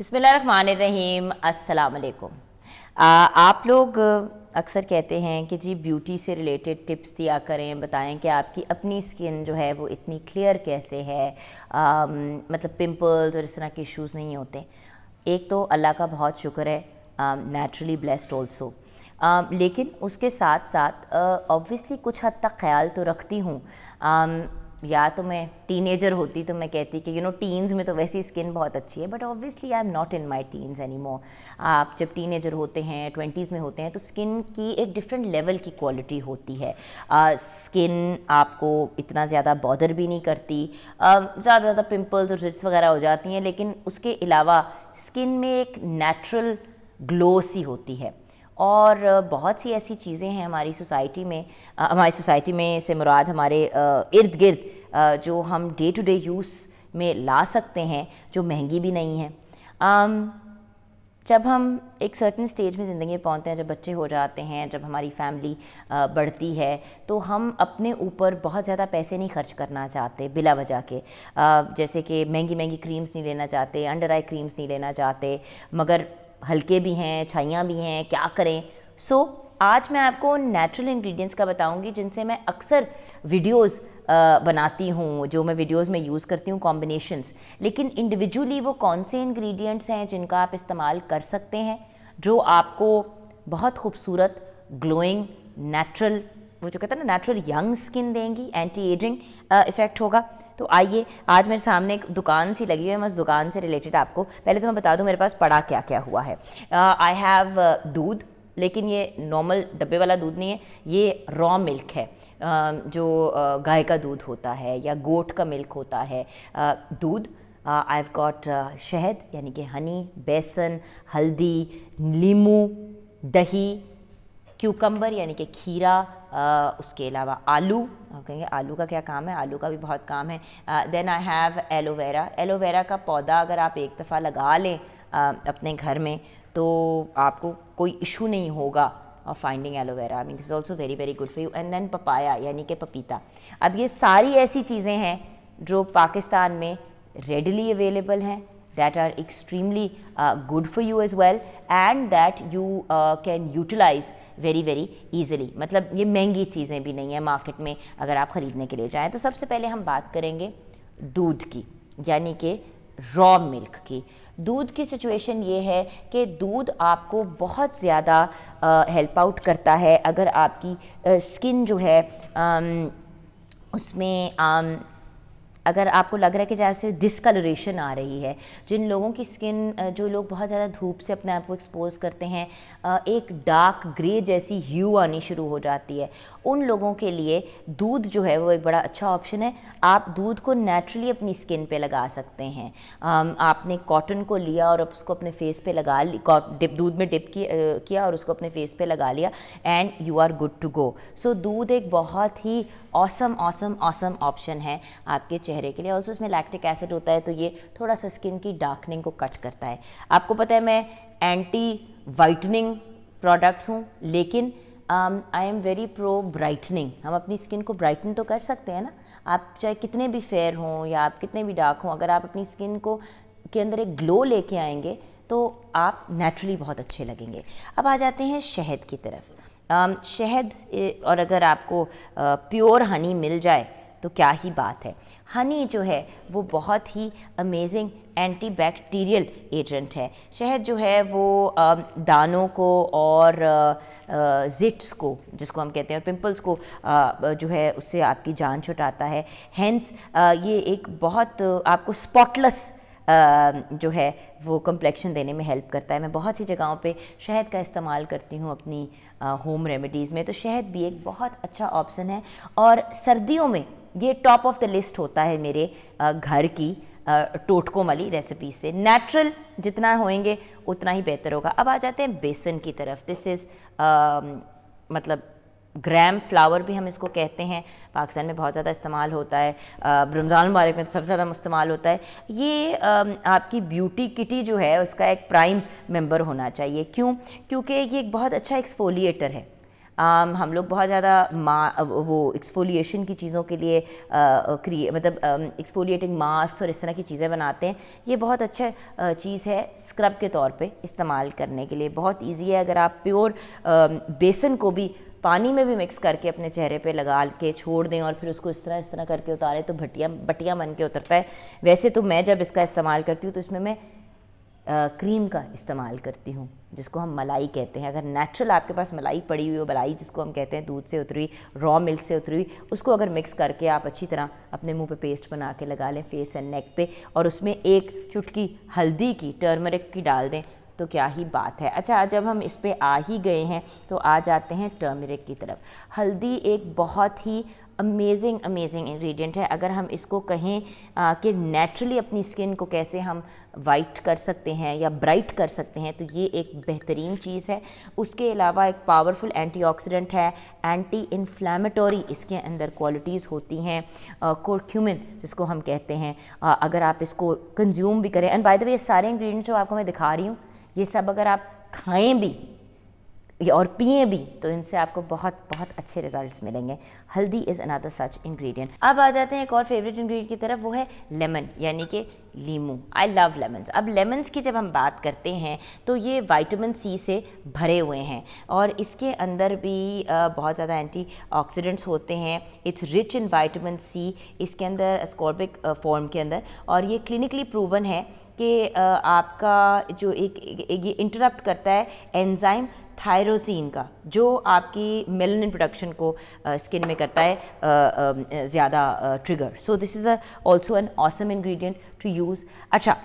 बसमीम अलकुम आप लोग अक्सर कहते हैं कि जी ब्यूटी से रिलेटेड टिप्स दिया करें बताएं कि आपकी अपनी स्किन जो है वो इतनी क्लियर कैसे है आम, मतलब पिंपल्स और इस तरह के इश्यूज़ नहीं होते एक तो अल्लाह का बहुत शुक्र है नेचुरली ब्लेस्ड ऑल्सो लेकिन उसके साथ साथ ऑब्वियसली कुछ हद तक ख्याल तो रखती हूँ या तो मैं टीनेजर होती तो मैं कहती कि यू नो टीन्स में तो वैसी स्किन बहुत अच्छी है but obviously I am not in my teens any more आप जब टीनेजर होते हैं ट्वेंटीज़ में होते हैं तो स्किन की एक डिफरेंट लेवल की क्वालिटी होती है स्किन uh, आपको इतना ज़्यादा बॉदर भी नहीं करती ज़्यादा uh, ज़्यादा पिम्पल्स और रिट्स वगैरह हो जाती हैं लेकिन उसके अलावा स्किन में एक नेचुरल ग्लो सी होती है और बहुत सी ऐसी चीज़ें हैं हमारी सोसाइटी में हमारी सोसाइटी में से मुराद हमारे इर्द गिर्द जो हम डे टू डे यूज़ में ला सकते हैं जो महंगी भी नहीं है जब हम एक सर्टन स्टेज में ज़िंदगी में पहुँचते हैं जब बच्चे हो जाते हैं जब हमारी फैमिली बढ़ती है तो हम अपने ऊपर बहुत ज़्यादा पैसे नहीं खर्च करना चाहते बिला वजह के जैसे कि महंगी महंगी क्रीम्स नहीं लेना चाहते अंडर आई क्रीम्स नहीं लेना चाहते मगर हल्के भी हैं छाइयाँ भी हैं क्या करें सो so, आज मैं आपको नेचुरल इंग्रेडिएंट्स का बताऊंगी जिनसे मैं अक्सर वीडियोस बनाती हूँ जो मैं वीडियोस में यूज़ करती हूँ कॉम्बिनेशंस लेकिन इंडिविजुअली वो कौन से इंग्रेडिएंट्स हैं जिनका आप इस्तेमाल कर सकते हैं जो आपको बहुत खूबसूरत ग्लोइंग नेचुरल वो जो कहते हैं ना नेचुरल यंग स्किन देंगी एंटी एजिंग इफेक्ट होगा तो आइए आज मेरे सामने एक दुकान सी लगी हुई है मैं उस दुकान से रिलेटेड आपको पहले तो मैं बता दूँ मेरे पास पड़ा क्या क्या हुआ है आई हैव दूध लेकिन ये नॉर्मल डब्बे वाला दूध नहीं है ये रॉ मिल्क है जो गाय का दूध होता है या गोट का मिल्क होता है दूध आई हैव गॉट शहद यानी कि हनी बेसन हल्दी नींबू दही क्यूकम्बर यानी कि खीरा उसके अलावा आलू कहेंगे आलू का क्या काम है आलू का भी बहुत काम है then I have aloe vera aloe vera का पौधा अगर आप एक दफ़ा लगा लें अपने घर में तो आपको कोई इशू नहीं होगा और finding aloe vera mean is also very very good for you and then papaya यानी कि पपीता अब ये सारी ऐसी चीज़ें हैं जो पाकिस्तान में रेडली अवेलेबल हैं that are extremely uh, good for you as well and that you uh, can utilize very very easily मतलब ये महंगी चीज़ें भी नहीं है मार्केट में अगर आप ख़रीदने के लिए जाएँ तो सबसे पहले हम बात करेंगे दूध की यानी कि रॉ मिल्क की दूध की सिचुएशन ये है कि दूध आपको बहुत ज़्यादा हेल्प uh, आउट करता है अगर आपकी स्किन uh, जो है आ, um, उसमें आ, um, अगर आपको लग रहा है कि जैसे डिसकलरेशन आ रही है जिन लोगों की स्किन जो लोग बहुत ज़्यादा धूप से अपने आप को एक्सपोज करते हैं एक डार्क ग्रे जैसी ह्यू आनी शुरू हो जाती है उन लोगों के लिए दूध जो है वो एक बड़ा अच्छा ऑप्शन है आप दूध को नेचुरली अपनी स्किन पे लगा सकते हैं आपने कॉटन को लिया और उसको अपने फेस पे लगा डिप दूध में डिप किया और उसको अपने फेस पे लगा लिया and you are good to go so दूध एक बहुत ही औसम औसम औसम ऑप्शन है आपके चेहरे चेहरे के लिए ऑल्सो इसमें लैक्टिक एसिड होता है तो ये थोड़ा सा स्किन की डार्कनिंग को कट करता है आपको पता है मैं एंटी वाइटनिंग प्रोडक्ट्स हूँ लेकिन I am very pro brightening हम अपनी स्किन को ब्राइटन तो कर सकते हैं ना आप चाहे कितने भी फेयर हों या आप कितने भी डार्क हों अगर आप अपनी स्किन को के अंदर एक ग्लो लेके आएंगे तो आप नेचुरली बहुत अच्छे लगेंगे अब आ जाते हैं शहद की तरफ um, शहद और अगर आपको प्योर uh, हनी मिल जाए तो क्या ही बात है हनी जो है वो बहुत ही अमेजिंग एंटी बैक्टीरियल एजेंट है शहद जो है वो दानों को और जिट्स को जिसको हम कहते हैं और पिंपल्स को जो है उससे आपकी जान छुटाता है हेंस ये एक बहुत आपको स्पॉटलेस जो है वो कम्प्लेक्शन देने में हेल्प करता है मैं बहुत सी जगहों पे शहद का इस्तेमाल करती हूँ अपनी होम रेमेडीज़ में तो शहद भी एक बहुत अच्छा ऑप्शन है और सर्दियों में ये टॉप ऑफ द लिस्ट होता है मेरे घर की टोटकों वाली रेसिपी से नेचुरल जितना होएंगे उतना ही बेहतर होगा अब आ जाते हैं बेसन की तरफ दिस इज़ मतलब ग्राम फ्लावर भी हम इसको कहते हैं पाकिस्तान में बहुत ज़्यादा इस्तेमाल होता है रमज़ान मुबारक में तो सबसे ज़्यादा इस्तेमाल होता है ये आ, आपकी ब्यूटी किटी जो है उसका एक प्राइम मेंबर होना चाहिए क्यों क्योंकि ये एक बहुत अच्छा एक्सफोलिएटर है um, हम लोग बहुत ज़्यादा मा वो एक्सफोलिएशन की चीज़ों के लिए क्रिए मतलब एक्सफोलिएटिंग मास्क और इस तरह की चीज़ें बनाते हैं ये बहुत अच्छा चीज़ है स्क्रब के तौर पे इस्तेमाल करने के लिए बहुत इजी है अगर आप प्योर बेसन को भी पानी में भी मिक्स करके अपने चेहरे पे लगा के छोड़ दें और फिर उसको इस तरह इस तरह करके उतारें तो भटिया बटिया बन के उतरता है वैसे तो मैं जब इसका इस्तेमाल करती हूँ तो इसमें मैं क्रीम का इस्तेमाल करती हूँ जिसको हम मलाई कहते हैं अगर नेचुरल आपके पास मलाई पड़ी हुई हो मलाई जिसको हम कहते हैं दूध से उतरी रॉ मिल्क से उतरी हुई उसको अगर मिक्स करके आप अच्छी तरह अपने मुंह पे पेस्ट बना के लगा लें फेस एंड नेक पे और उसमें एक चुटकी हल्दी की टर्मरिक की डाल दें तो क्या ही बात है अच्छा जब हम इस पर आ ही गए हैं तो आ जाते हैं टर्मरिक की तरफ हल्दी एक बहुत ही अमेजिंग अमेजिंग इंग्रेडिएंट है अगर हम इसको कहें आ, कि नेचुरली अपनी स्किन को कैसे हम वाइट कर सकते हैं या ब्राइट कर सकते हैं तो ये एक बेहतरीन चीज़ है उसके अलावा एक पावरफुल एंटीऑक्सीडेंट है एंटी इन्फ्लामेटोरी इसके अंदर क्वालिटीज़ होती हैं कोरक्यूमिन जिसको हम कहते हैं आ, अगर आप इसको कंज्यूम भी करें एंड बाय द वे सारे इंग्रेडिएंट्स जो आपको मैं दिखा रही हूँ ये सब अगर आप खाएं भी और पिए भी तो इनसे आपको बहुत बहुत अच्छे रिजल्ट्स मिलेंगे हल्दी इज़ अनदर सच इंग्रेडिएंट अब आ जाते हैं एक और फेवरेट इंग्रेडिएंट की तरफ वो है लेमन यानी कि लीमू आई लव लेमन्स अब लेमन्स की जब हम बात करते हैं तो ये विटामिन सी से भरे हुए हैं और इसके अंदर भी बहुत ज़्यादा एंटी ऑक्सीडेंट्स होते हैं it's rich in vitamin C इसके अंदर स्कॉर्बिक फॉर्म के अंदर और ये क्लिनिकली प्रूवन है कि आपका जो एक ये इंटरप्ट करता है एंजाइम थायरोसिन का जो आपकी मेलनिन प्रोडक्शन को स्किन में करता है ज़्यादा trigger so this is also an awesome ingredient to use अच्छा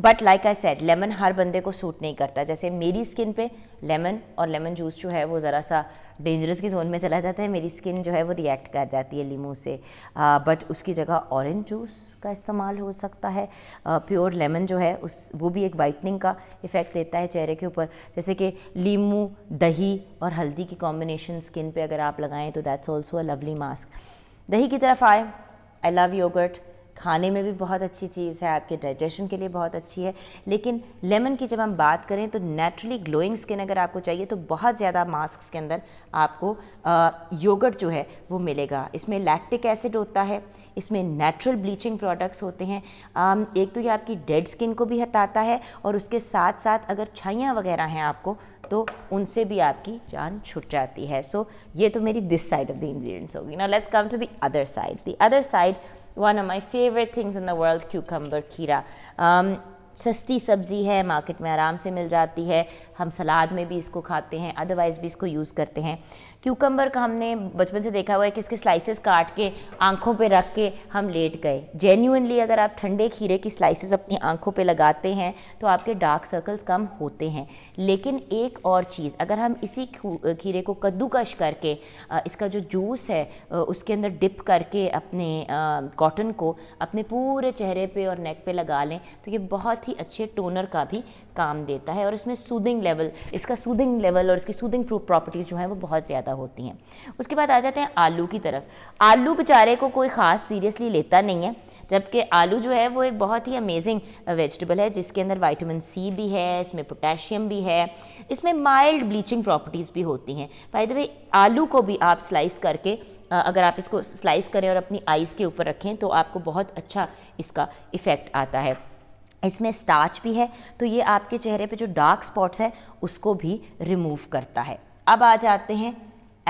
but like I said lemon हर बंदे को सूट नहीं करता जैसे मेरी स्किन पे लेमन और लेमन जूस जो है वो ज़रा सा डेंजरस की जोन में चला जाता है मेरी स्किन जो है वो रिएक्ट कर जाती है लीमू से बट बट उसकी जगह ऑरेंज जूस का इस्तेमाल हो सकता है प्योर प्योर लेमन जो है उस वो भी एक वाइटनिंग का इफ़ेक्ट देता है चेहरे के ऊपर जैसे कि लीमू दही और हल्दी की कॉम्बिनेशन स्किन पर अगर आप लगाएं तो that's also a lovely mask दही की तरफ आए आई लव योगर्ट खाने में भी बहुत अच्छी चीज़ है आपके डाइजेशन के लिए बहुत अच्छी है लेकिन लेमन की जब हम बात करें तो नेचुरली ग्लोइंग स्किन अगर आपको चाहिए तो बहुत ज़्यादा मास्क के अंदर आपको योगर्ट जो है वो मिलेगा इसमें लैक्टिक एसिड होता है इसमें नेचुरल ब्लीचिंग प्रोडक्ट्स होते हैं एक तो ये आपकी डेड स्किन को भी हटाता है और उसके साथ साथ अगर छाइयाँ वगैरह हैं आपको तो उनसे भी आपकी जान छुट जाती है सो so, ये तो मेरी this side of the ingredients होगी ना let's come to the other side the other side one of my favorite things in the world cucumber खीरा um, सस्ती सब्ज़ी है मार्केट में आराम से मिल जाती है हम सलाद में भी इसको खाते हैं अदरवाइज़ भी इसको यूज़ करते हैं क्यूकम्बर का हमने बचपन से देखा हुआ है कि इसके स्लाइसेस काट के आंखों पे रख के हम लेट गए जेन्यूनली अगर आप ठंडे खीरे की स्लाइसेस अपनी आंखों पे लगाते हैं तो आपके डार्क सर्कल्स कम होते हैं लेकिन एक और चीज़ अगर हम इसी खीरे को कद्दूकश करके इसका जो जूस है उसके अंदर डिप करके अपने कॉटन को अपने पूरे चेहरे पर और नेक पर लगा लें तो ये बहुत ही अच्छे टोनर का भी काम देता है और इसमें सूदिंग लेवल इसका सूदिंग लेवल और इसकी सूदिंग प्रॉपर्टीज़ जो हैं वो बहुत ज़्यादा होती हैं उसके बाद आ जाते हैं आलू की तरफ आलू बेचारे को कोई ख़ास सीरियसली लेता नहीं है जबकि आलू जो है वो एक बहुत ही अमेजिंग वेजिटेबल है जिसके अंदर वाइटामिन सी भी है इसमें पोटेशियम भी है इसमें माइल्ड ब्लीचिंग प्रॉपर्टीज़ भी होती हैं बाय द वे आलू को भी आप स्लाइस करके अगर आप इसको स्लाइस करें और अपनी आइज़ के ऊपर रखें तो आपको बहुत अच्छा इसका इफ़ेक्ट आता है इसमें स्टार्च भी है तो ये आपके चेहरे पे जो डार्क स्पॉट्स है उसको भी रिमूव करता है अब आ जाते हैं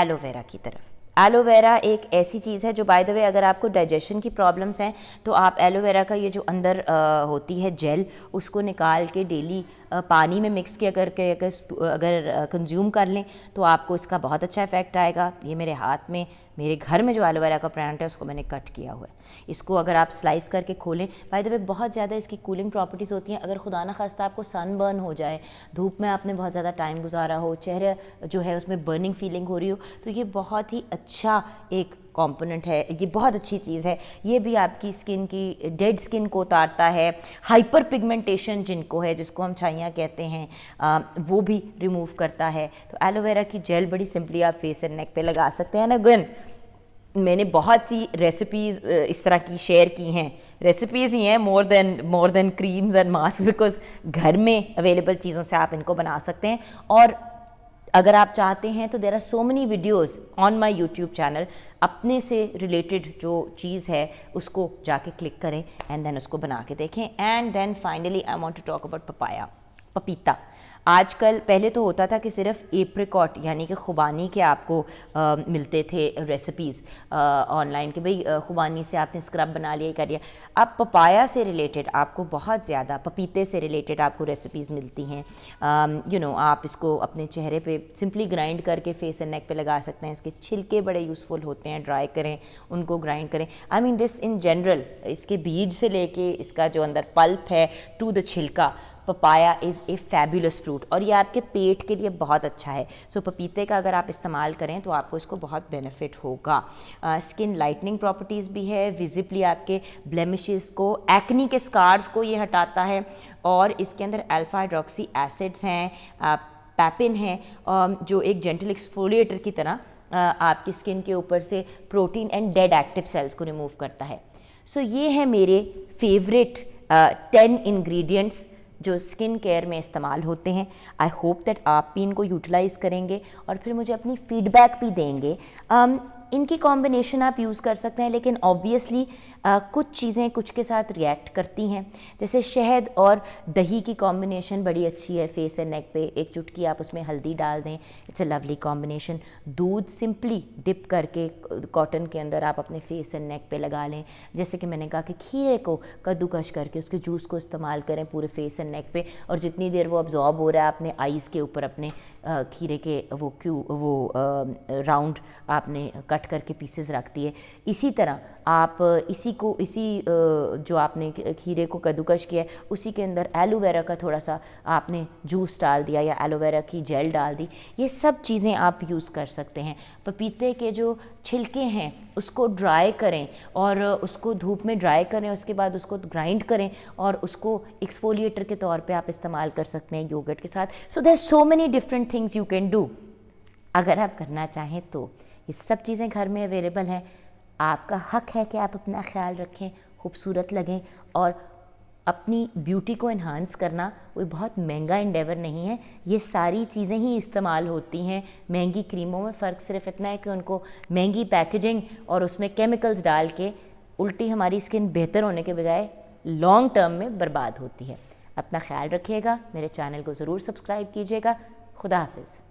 एलोवेरा की तरफ एलोवेरा एक ऐसी चीज़ है जो बाय द वे अगर आपको डाइजेशन की प्रॉब्लम्स हैं तो आप एलोवेरा का ये जो अंदर आ, होती है जेल उसको निकाल के डेली पानी में मिक्स किया करके अगर अगर कंज्यूम कर लें तो आपको इसका बहुत अच्छा इफेक्ट आएगा ये मेरे हाथ में मेरे घर में जो एलोवेरा का प्लांट है उसको मैंने कट किया हुआ है इसको अगर आप स्लाइस करके खोलें बाय द वे बहुत ज़्यादा इसकी कूलिंग प्रॉपर्टीज़ होती हैं अगर खुदा ना खास्ता आपको सन बर्न हो जाए धूप में आपने बहुत ज़्यादा टाइम गुजारा हो चेहरा जो है उसमें बर्निंग फीलिंग हो रही हो तो ये बहुत ही अच्छा एक कंपोनेंट है ये बहुत अच्छी चीज़ है ये भी आपकी स्किन की डेड स्किन को उतारता है हाइपर पिगमेंटेशन जिनको है जिसको हम छाइयाँ कहते हैं आ, वो भी रिमूव करता है तो एलोवेरा की जेल बड़ी सिंपली आप फेस एंड नेक पे लगा सकते हैं ना गन मैंने बहुत सी रेसिपीज़ इस तरह की शेयर की हैं रेसिपीज़ ही हैं more than more than creams and mask because घर में अवेलेबल चीज़ों से आप इनको बना सकते हैं और अगर आप चाहते हैं तो there are so many videos on my YouTube channel अपने से रिलेटेड जो चीज़ है उसको जाके क्लिक करें एंड देन उसको बना के देखें and then finally I want to talk about papaya पपीता आजकल पहले तो होता था कि सिर्फ एप्रिकॉट यानी कि खुबानी के आपको आ, मिलते थे रेसिपीज़ ऑनलाइन कि भाई खुबानी से आपने स्क्रब बना लिया कर लिया अब पपाया से रिलेटेड आपको बहुत ज़्यादा पपीते से रिलेटेड आपको रेसिपीज़ मिलती हैं यू नो आप इसको अपने चेहरे पे सिंपली ग्राइंड करके फेस एंड नेक पे लगा सकते हैं इसके छिलके बड़े यूज़फुल होते हैं ड्राई करें उनको ग्राइंड करें I mean this in general इसके बीज से लेके इसका जो अंदर पल्प है टू द छिलका papaya is a fabulous fruit और ये आपके पेट के लिए बहुत अच्छा है सो so, पपीते का अगर आप इस्तेमाल करें तो आपको इसको बहुत बेनिफिट होगा स्किन लाइटनिंग प्रॉपर्टीज़ भी है विजिबली आपके ब्लेमिशेस को एक्नी के स्कार्स को ये हटाता है और इसके अंदर अल्फ़ा हाइड्रोक्सी एसिड्स हैं पैपिन है जो एक जेंटल एक्सफोलिएटर की तरह आपकी स्किन के ऊपर से protein and dead active cells को रिमूव करता है सो so, ये है मेरे फेवरेट टेन इन्ग्रीडियंट्स इंग्रेडिएंट्स जो स्किन केयर में इस्तेमाल होते हैं आई होप दैट आप भी इनको यूटिलाइज़ करेंगे और फिर मुझे अपनी फ़ीडबैक भी देंगे um, इनकी कॉम्बिनेशन आप यूज़ कर सकते हैं लेकिन ऑब्वियसली कुछ चीज़ें कुछ के साथ रिएक्ट करती हैं जैसे शहद और दही की कॉम्बिनेशन बड़ी अच्छी है फेस एंड नेक पे एक चुटकी आप उसमें हल्दी डाल दें इट्स अ लवली कॉम्बिनेशन दूध सिंपली डिप करके कॉटन के अंदर आप अपने फेस एंड नेक पे लगा लें जैसे कि मैंने कहा कि खीरे को कद्दूकश करके उसके जूस को इस्तेमाल करें पूरे फेस एंड नेक पे और जितनी देर वो अब्जॉर्ब हो रहा है अपने आइज़ के ऊपर अपने खीरे के वो क्यू वो राउंड आपने कट कट करके पीसेस रख दिए इसी तरह आप इसी को इसी जो आपने खीरे को कद्दूकश किया है उसी के अंदर एलोवेरा का थोड़ा सा आपने जूस डाल दिया या एलोवेरा की जेल डाल दी ये सब चीज़ें आप यूज़ कर सकते हैं पपीते के जो छिलके हैं उसको ड्राई करें और उसको धूप में ड्राई करें उसके बाद उसको ग्राइंड करें और उसको एक्सफोलिएटर के तौर पे आप इस्तेमाल कर सकते हैं योगर्ट के साथ so there so many different things you can do अगर आप करना चाहें तो ये सब चीज़ें घर में अवेलेबल हैं आपका हक है कि आप अपना ख्याल रखें खूबसूरत लगें और अपनी ब्यूटी को इन्हांस करना कोई बहुत महंगा इंडेवर नहीं है ये सारी चीज़ें ही इस्तेमाल होती हैं महंगी क्रीमों में फ़र्क सिर्फ इतना है कि उनको महंगी पैकेजिंग और उसमें केमिकल्स डाल के उल्टी हमारी स्किन बेहतर होने के बजाय लॉन्ग टर्म में बर्बाद होती है अपना ख्याल रखिएगा मेरे चैनल को ज़रूर सब्सक्राइब कीजिएगा खुदा हाफिज़